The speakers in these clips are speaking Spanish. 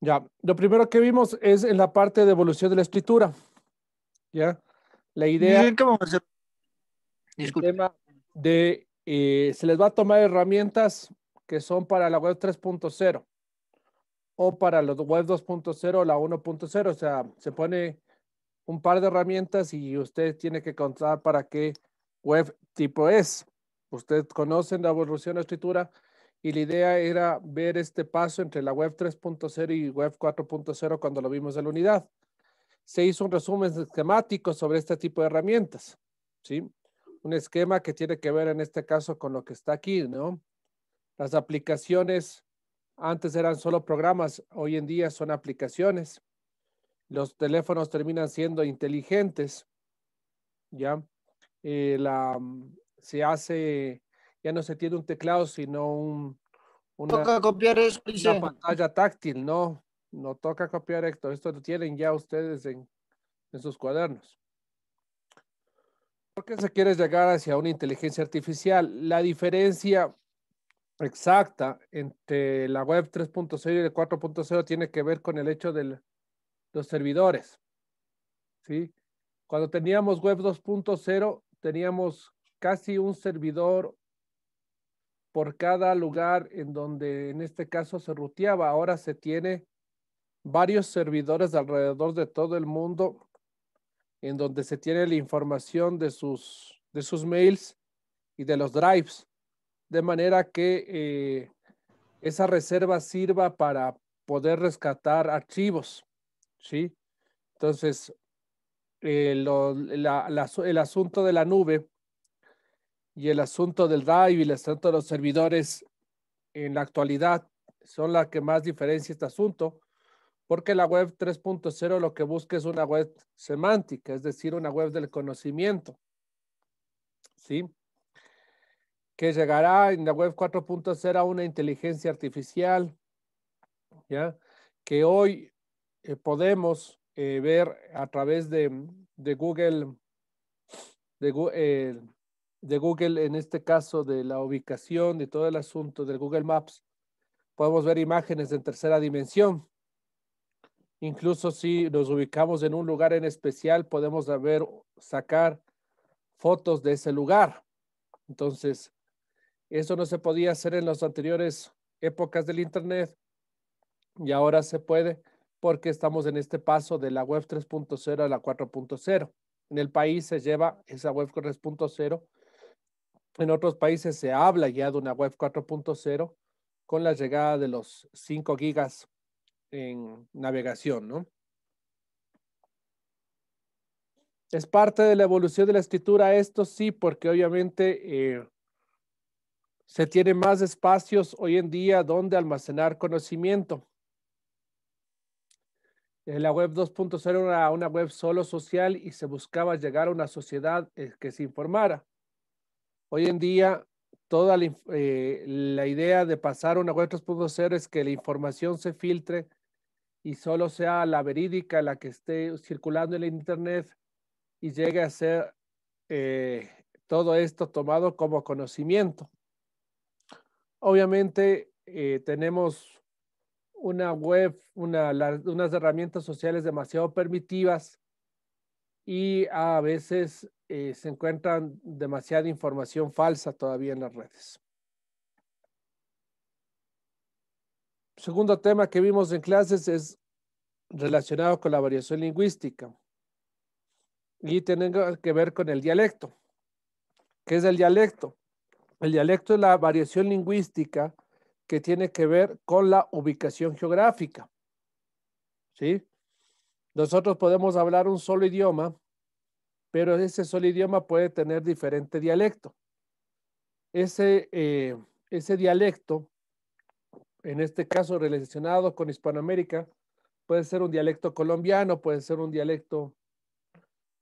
Ya, lo primero que vimos es en la parte de evolución de la escritura. Ya, la idea. de eh, se les va a tomar herramientas que son para la web 3.0 o para los web 2.0 o la 1.0. O sea, se pone un par de herramientas y usted tiene que contar para qué web tipo es. Ustedes conocen la evolución de la escritura y la idea era ver este paso entre la web 3.0 y web 4.0 cuando lo vimos en la unidad. Se hizo un resumen esquemático sobre este tipo de herramientas, ¿sí? Un esquema que tiene que ver en este caso con lo que está aquí, ¿no? Las aplicaciones antes eran solo programas, hoy en día son aplicaciones los teléfonos terminan siendo inteligentes, ¿ya? Eh, la, mm, se hace, ya no se tiene un teclado, sino un, una, pantalla táctil, no, no toca copiar esto, esto lo tienen ya ustedes en, sus cuadernos. ¿Por qué se quiere llegar hacia una inteligencia artificial? La diferencia exacta entre la web 3.0 y la 4.0 tiene que ver con el hecho del, los servidores. ¿sí? Cuando teníamos web 2.0, teníamos casi un servidor por cada lugar en donde en este caso se ruteaba. Ahora se tiene varios servidores alrededor de todo el mundo en donde se tiene la información de sus, de sus mails y de los drives, de manera que eh, esa reserva sirva para poder rescatar archivos. ¿sí? Entonces, eh, el asunto de la nube y el asunto del drive y el asunto de los servidores en la actualidad son las que más diferencia este asunto, porque la web 3.0 lo que busca es una web semántica, es decir, una web del conocimiento. ¿Sí? Que llegará en la web 4.0 a una inteligencia artificial, ¿ya? Que hoy eh, podemos eh, ver a través de, de Google, eh, de, Google, en este caso de la ubicación, de todo el asunto del Google Maps, podemos ver imágenes en tercera dimensión. Incluso si nos ubicamos en un lugar en especial, podemos saber sacar fotos de ese lugar. Entonces, eso no se podía hacer en las anteriores épocas del Internet y ahora se puede porque estamos en este paso de la web 3.0 a la 4.0. En el país se lleva esa web 3.0. En otros países se habla ya de una web 4.0 con la llegada de los 5 gigas en navegación, ¿no? Es parte de la evolución de la escritura esto, sí, porque obviamente eh, se tiene más espacios hoy en día donde almacenar conocimiento. Eh, la web 2.0 era una web solo social y se buscaba llegar a una sociedad eh, que se informara. Hoy en día, toda la, eh, idea de pasar a una web 2.0 es que la información se filtre y solo sea la verídica la que esté circulando en la Internet y llegue a ser todo esto tomado como conocimiento. Obviamente, tenemos una web, unas herramientas sociales demasiado permitivas y a veces eh, se encuentran demasiada información falsa todavía en las redes. Segundo tema que vimos en clases es relacionado con la variación lingüística y tiene que ver con el dialecto. ¿Qué es el dialecto? El dialecto es la variación lingüística que tiene que ver con la ubicación geográfica. ¿Sí? Nosotros podemos hablar un solo idioma, pero ese solo idioma puede tener diferente dialecto. Ese, eh, ese dialecto, en este caso relacionado con Hispanoamérica, puede ser un dialecto colombiano, puede ser un dialecto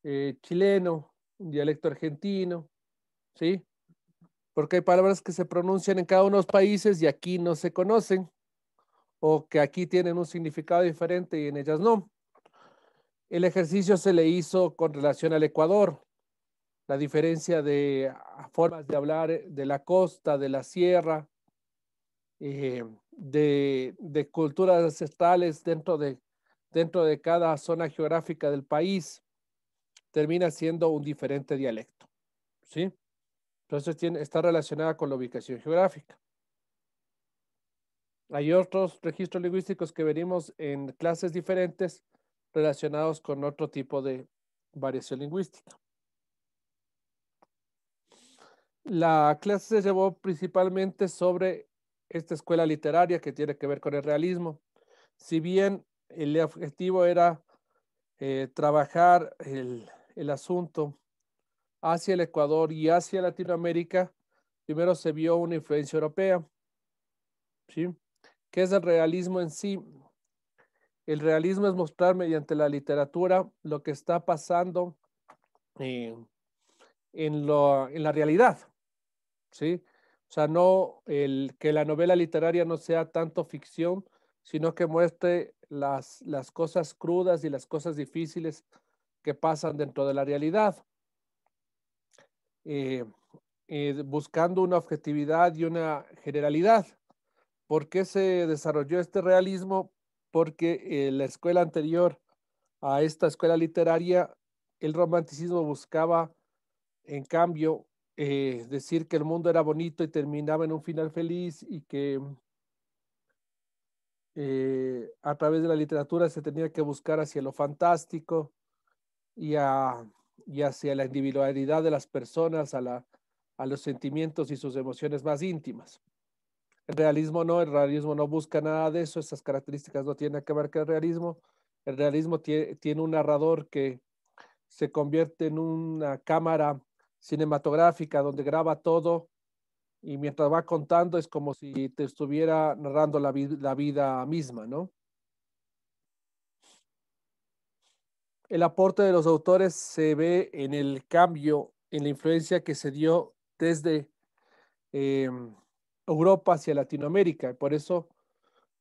eh, chileno, un dialecto argentino, ¿sí? porque hay palabras que se pronuncian en cada uno de los países y aquí no se conocen, o que aquí tienen un significado diferente y en ellas no. El ejercicio se le hizo con relación al Ecuador, la diferencia de formas de hablar de la costa, de la sierra, eh, de, de, culturas ancestrales dentro de, dentro de cada zona geográfica del país, termina siendo un diferente dialecto. ¿Sí? Entonces está relacionada con la ubicación geográfica. Hay otros registros lingüísticos que venimos en clases diferentes relacionados con otro tipo de variación lingüística. La clase se llevó principalmente sobre esta escuela literaria que tiene que ver con el realismo. Si bien el objetivo era eh, trabajar el asunto hacia el Ecuador y hacia Latinoamérica, primero se vio una influencia europea, ¿sí? ¿Qué es el realismo en sí? El realismo es mostrar mediante la literatura lo que está pasando eh, en, la realidad, ¿sí? O sea, no el, que la novela literaria no sea tanto ficción, sino que muestre las cosas crudas y las cosas difíciles que pasan dentro de la realidad. Eh, eh, buscando una objetividad y una generalidad. ¿Por qué se desarrolló este realismo? Porque en eh, la escuela anterior a esta escuela literaria, el romanticismo buscaba, en cambio, decir que el mundo era bonito y terminaba en un final feliz y que a través de la literatura se tenía que buscar hacia lo fantástico y a y hacia la individualidad de las personas, a, la, a los sentimientos y sus emociones más íntimas. El realismo no, el realismo no busca nada de eso, esas características no tienen que ver con el realismo. El realismo tiene, un narrador que se convierte en una cámara cinematográfica donde graba todo y mientras va contando es como si te estuviera narrando la vida misma, ¿no? El aporte de los autores se ve en el cambio, en la influencia que se dio desde em, Europa hacia Latinoamérica. Por eso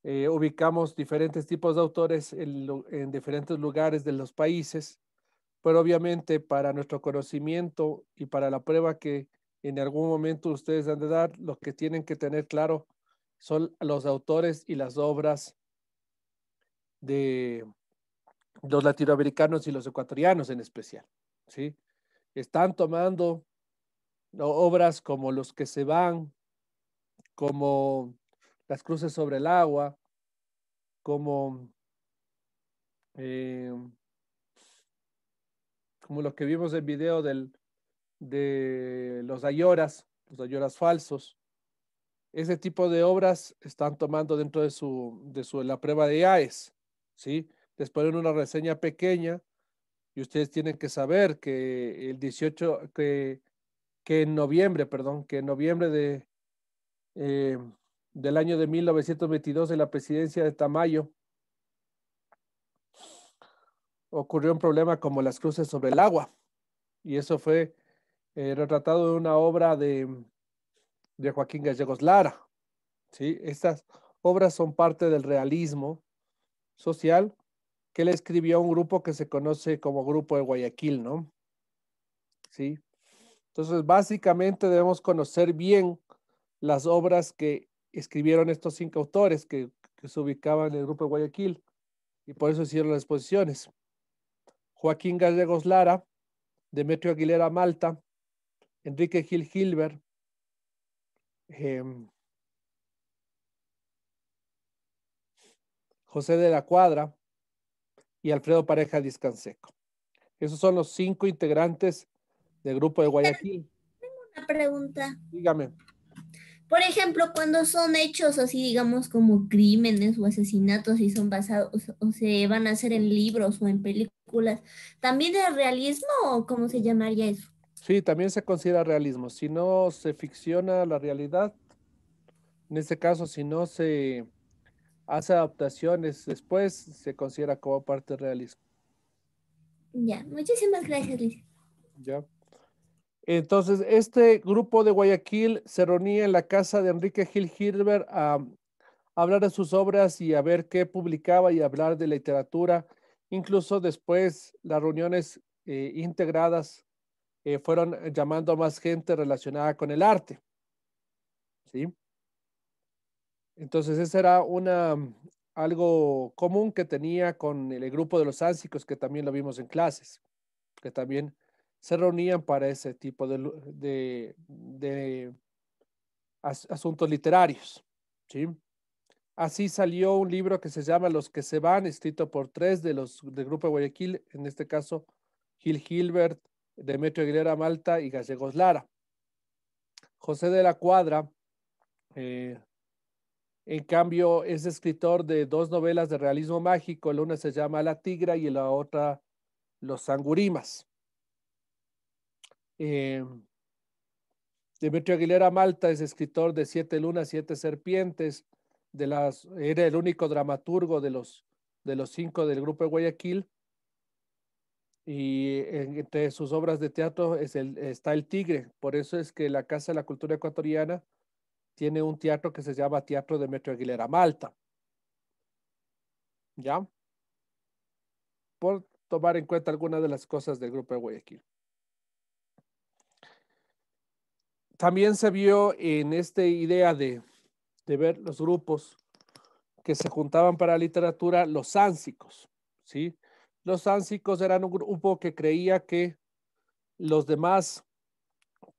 eh, ubicamos diferentes tipos de autores en, en diferentes lugares de los países, pero obviamente para nuestro conocimiento y para la prueba que en algún momento ustedes han de dar, lo que tienen que tener claro son los autores y las obras de, los latinoamericanos y los ecuatorianos en especial, ¿sí? Están tomando obras como Los que se van, como Las cruces sobre el agua, como, eh, como lo que vimos en el video del, de los ayoras, los ayoras falsos. Ese tipo de obras están tomando dentro de su, de su, la prueba de IAES, ¿sí? les ponen una reseña pequeña y ustedes tienen que saber que el 18, que, en noviembre, perdón, que en noviembre de, eh, del año de 1922 de la presidencia de Tamayo, ocurrió un problema como las cruces sobre el agua. Y eso fue eh, retratado en una obra de, de Joaquín Gallegos Lara. ¿sí? Estas obras son parte del realismo social que él escribió a un grupo que se conoce como Grupo de Guayaquil, ¿no? Sí. Entonces, básicamente debemos conocer bien las obras que escribieron estos cinco autores que, se ubicaban en el Grupo de Guayaquil y por eso hicieron las exposiciones. Joaquín Gallegos Lara, Demetrio Aguilera Malta, Enrique Gil Gilbert, em, José de la Cuadra, y Alfredo Pareja Discanseco. Esos son los cinco integrantes del grupo de Guayaquil. Tengo una pregunta. Dígame. Por ejemplo, cuando son hechos así, digamos, como crímenes o asesinatos y son basados o se van a hacer en libros o en películas, ¿también es realismo o cómo se llamaría eso? Sí, también se considera realismo. Si no se ficciona la realidad, en este caso, si no se hace adaptaciones después, se considera como parte realista. Ya, muchísimas gracias, Luis. Ya. Entonces, este grupo de Guayaquil se reunía en la casa de Enrique Gil Hilbert a, hablar de sus obras y a ver qué publicaba y hablar de literatura. Incluso después, las reuniones eh, integradas eh, fueron llamando a más gente relacionada con el arte. ¿Sí? Entonces, esa era una, mm, algo común que tenía con el grupo de los ánsicos, que también lo vimos en clases, que también se reunían para ese tipo de, asuntos literarios. Así salió un libro que se llama Los que se van, escrito por tres de los del grupo de Guayaquil, en este caso Gil Gilbert, Demetrio Aguilera Malta y Gallegos Lara. José de la Cuadra eh, en cambio, es escritor de dos novelas de realismo mágico. La una se llama La Tigra y la otra Los Sangurimas. Em, Demetrio Aguilera Malta es escritor de Siete Lunas, Siete Serpientes. De las, era el único dramaturgo de los, de los cinco del grupo de Guayaquil. Y entre sus obras de teatro es el, está El Tigre. Por eso es que la Casa de la Cultura Ecuatoriana tiene un teatro que se llama Teatro de Metro Aguilera Malta. ¿Ya? Por tomar en cuenta algunas de las cosas del Grupo de Guayaquil. También se vio en esta idea de, de ver los grupos que se juntaban para literatura, los sánsicos, ¿sí? Los sánsicos eran un grupo que creía que los demás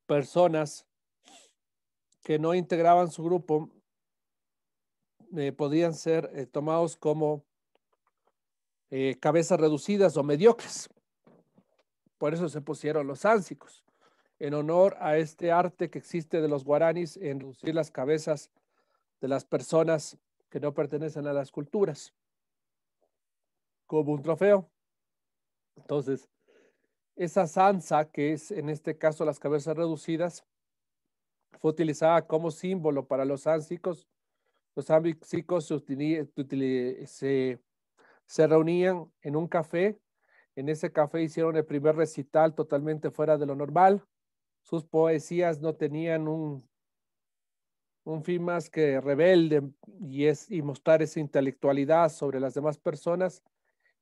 personas que no integraban su grupo eh, podían ser eh, tomados como eh, cabezas reducidas o mediocres. Por eso se pusieron los sánsicos, en honor a este arte que existe de los guaranis en reducir las cabezas de las personas que no pertenecen a las culturas, como un trofeo. Entonces, esa sansa, que es en este caso las cabezas reducidas, fue utilizada como símbolo para los ánsicos. Los ánsicos se, reunían en un café. En ese café hicieron el primer recital totalmente fuera de lo normal. Sus poesías no tenían un un fin más que rebelde y, es, y mostrar esa intelectualidad sobre las demás personas,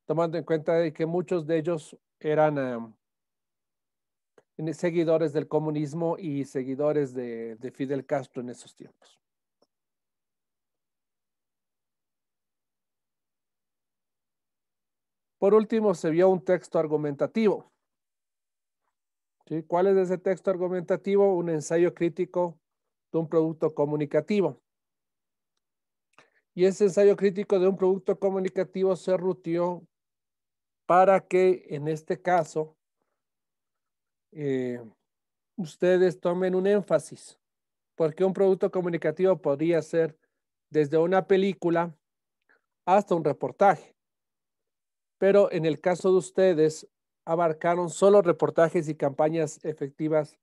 tomando en cuenta que muchos de ellos eran, um, e, seguidores del comunismo y seguidores de, Fidel Castro en esos tiempos. Por último, se vio un texto argumentativo. ¿Cuál es ese texto argumentativo? Un ensayo crítico de un producto comunicativo. Y ese ensayo crítico de un producto comunicativo se rutió para que en este caso eh, ustedes tomen un énfasis, porque un producto comunicativo podría ser desde una película hasta un reportaje. Pero en el caso de ustedes, abarcaron solo reportajes y campañas efectivas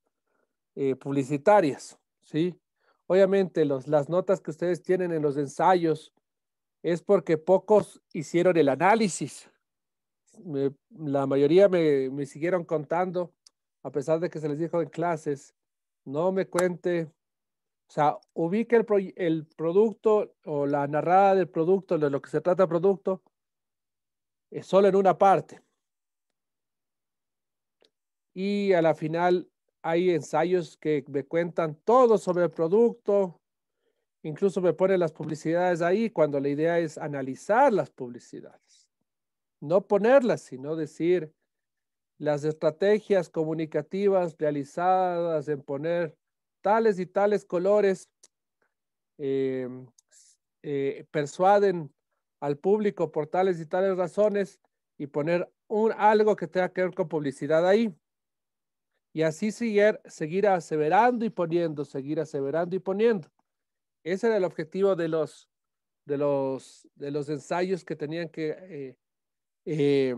eh, publicitarias, ¿sí? Obviamente, las notas que ustedes tienen en los ensayos es porque pocos hicieron el análisis. la mayoría me siguieron contando a pesar de que se les dijo en clases, no me cuente, o sea, ubique el, producto o la narrada del producto, de lo que se trata el producto, es eh, solo en una parte. Y a la final hay ensayos que me cuentan todo sobre el producto, incluso me ponen las publicidades ahí cuando la idea es analizar las publicidades. No ponerlas, sino decir, las estrategias comunicativas realizadas en poner tales y tales colores eh, eh, persuaden al público por tales y tales razones y poner un, algo que tenga que ver con publicidad ahí. Y así seguir, seguir aseverando y poniendo, seguir aseverando y poniendo. Ese era el objetivo de los, de los, de los ensayos que tenían que eh,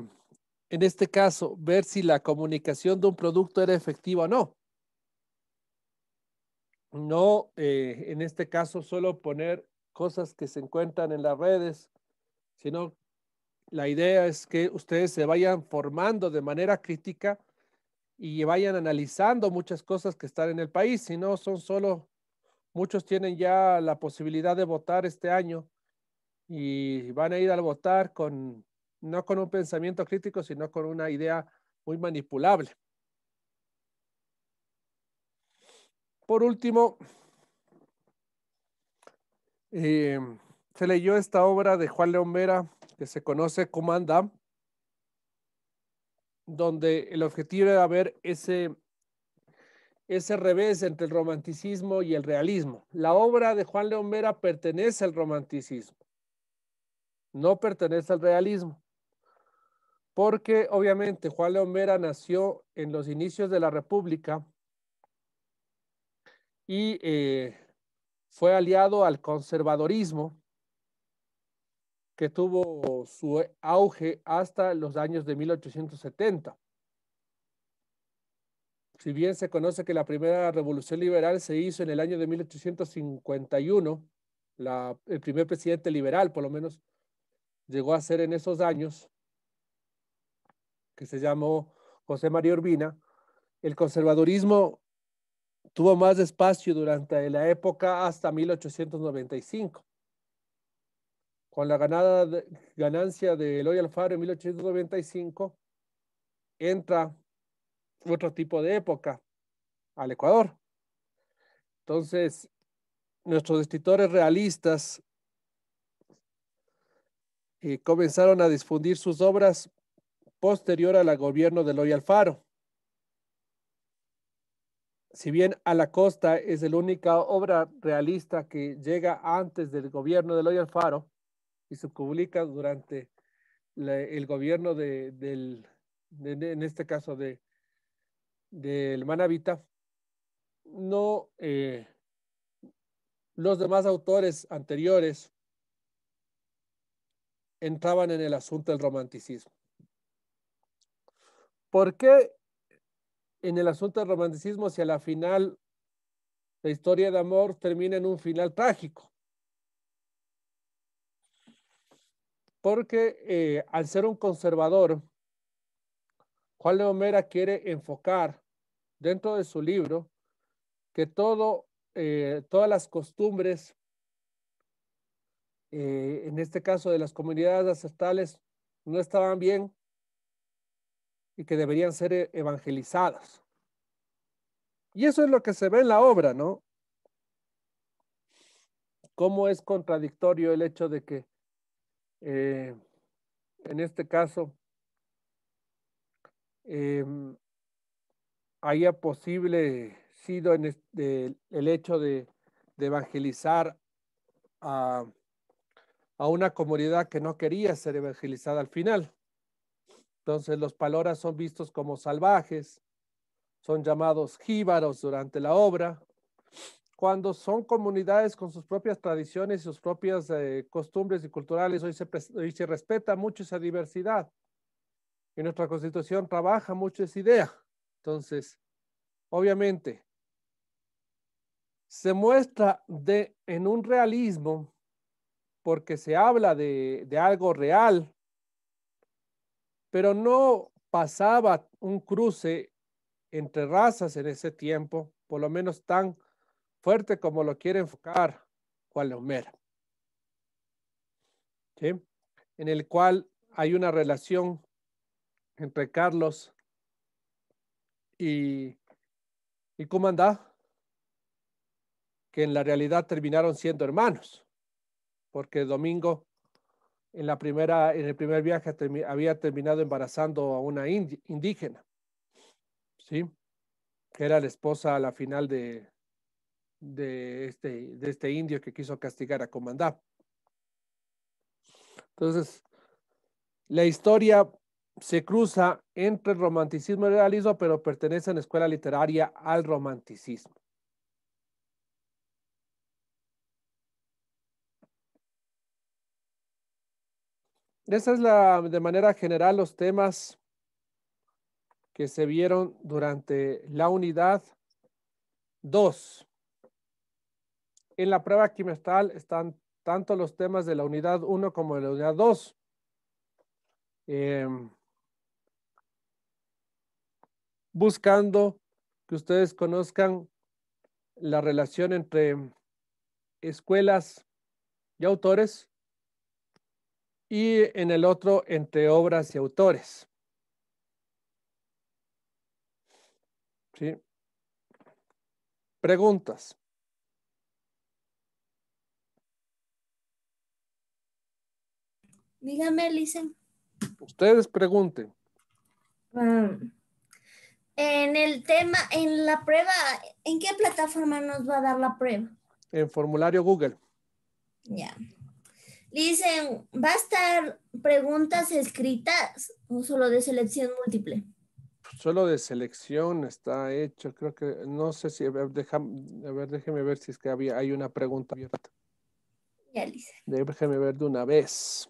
en este caso, ver si la comunicación de un producto era efectiva o no. No, eh, en este caso, solo poner cosas que se encuentran en las redes, sino la idea es que ustedes se vayan formando de manera crítica y vayan analizando muchas cosas que están en el país, si no son solo, muchos tienen ya la posibilidad de votar este año y van a ir a votar con no con un pensamiento crítico, sino con una idea muy manipulable. Por último, eh, se leyó esta obra de Juan León Vera que se conoce como ANDA, donde el objetivo era ver ese, ese revés entre el romanticismo y el realismo. La obra de Juan León Vera pertenece al romanticismo, no pertenece al realismo porque obviamente Juan León Mera nació en los inicios de la República y eh, fue aliado al conservadorismo que tuvo su eh, auge hasta los años de 1870. Si bien se conoce que la primera revolución liberal se hizo en el año de 1851, el primer presidente liberal por lo menos llegó a ser en esos años, que se llamó José María Urbina, el conservadurismo tuvo más espacio durante la época hasta 1895. Con la ganada ganancia de Eloy Alfaro en 1895, entra otro tipo de época al Ecuador. Entonces, nuestros escritores realistas eh, comenzaron a difundir sus obras posterior al gobierno de Loy Alfaro. Si bien A la Costa es la única obra realista que llega antes del gobierno de Loy Alfaro y se publica durante el gobierno de, del, en este caso, de, del Manavita, no eh, los demás autores anteriores entraban en el asunto del romanticismo. ¿Por qué en el asunto del romanticismo, si a la final la historia de amor termina en un final trágico? Porque eh, al ser un conservador, Juan Leomera quiere enfocar dentro de su libro que todo, eh, todas las costumbres, eh, en este caso de las comunidades ancestrales, no estaban bien y que deberían ser e-, evangelizadas. Y eso es lo que se ve en la obra, ¿no? Cómo es contradictorio el hecho de que, eh, en este caso, em, haya posible sido en el hecho de, evangelizar a, a una comunidad que no quería ser evangelizada al final. Entonces los paloras son vistos como salvajes, son llamados jíbaros durante la obra. Cuando son comunidades con sus propias tradiciones y sus propias eh, costumbres y culturales, hoy se, respeta mucho esa diversidad. Y nuestra constitución trabaja mucho esa idea. Entonces, obviamente, se muestra de, en un realismo porque se habla de algo real, pero no pasaba un cruce entre razas en ese tiempo, por lo menos tan fuerte como lo quiere enfocar Juan Homero. En el cual hay una relación entre Carlos y, y que en la realidad terminaron siendo hermanos, porque Domingo en, la primera, en el primer viaje había terminado embarazando a una indígena, ¿sí? que era la esposa a la final de, de, este, de este indio que quiso castigar a Comandá. Entonces, la historia se cruza entre el romanticismo y el realismo, pero pertenece en la escuela literaria al romanticismo. Esa es la, de manera general los temas que se vieron durante la unidad 2. En la prueba quimestral están tanto los temas de la unidad 1 como de la unidad 2. Em, buscando que ustedes conozcan la relación entre escuelas y autores y en el otro entre obras y autores. ¿Sí? Preguntas. Dígame, Lisa. Ustedes pregunten. Mm. en el tema, en la prueba, ¿en qué plataforma nos va a dar la prueba? En formulario Google. Ya dicen, ¿va a estar preguntas escritas o solo de selección múltiple? Pues, solo de selección está hecho, creo que, no sé si, a ver, ver déjeme ver si es que había, hay una pregunta abierta. Ya, Lisa. Déjeme ver de una vez.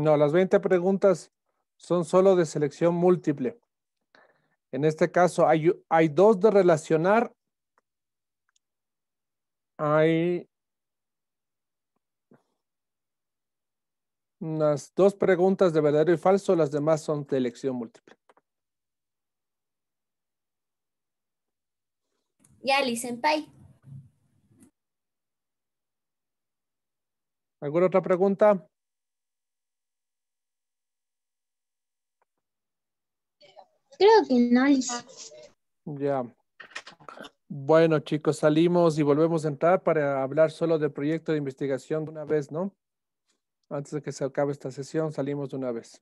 No, las 20 preguntas son solo de selección múltiple. En este caso hay, dos de relacionar. Hay unas dos preguntas de verdadero y falso, las demás son de elección múltiple. Yali Senpai. ¿Alguna otra pregunta? Creo que no, Ya. Bueno, chicos, salimos y volvemos a entrar para hablar solo del proyecto de investigación de una vez, ¿no? Antes de que se acabe esta sesión, salimos de una vez.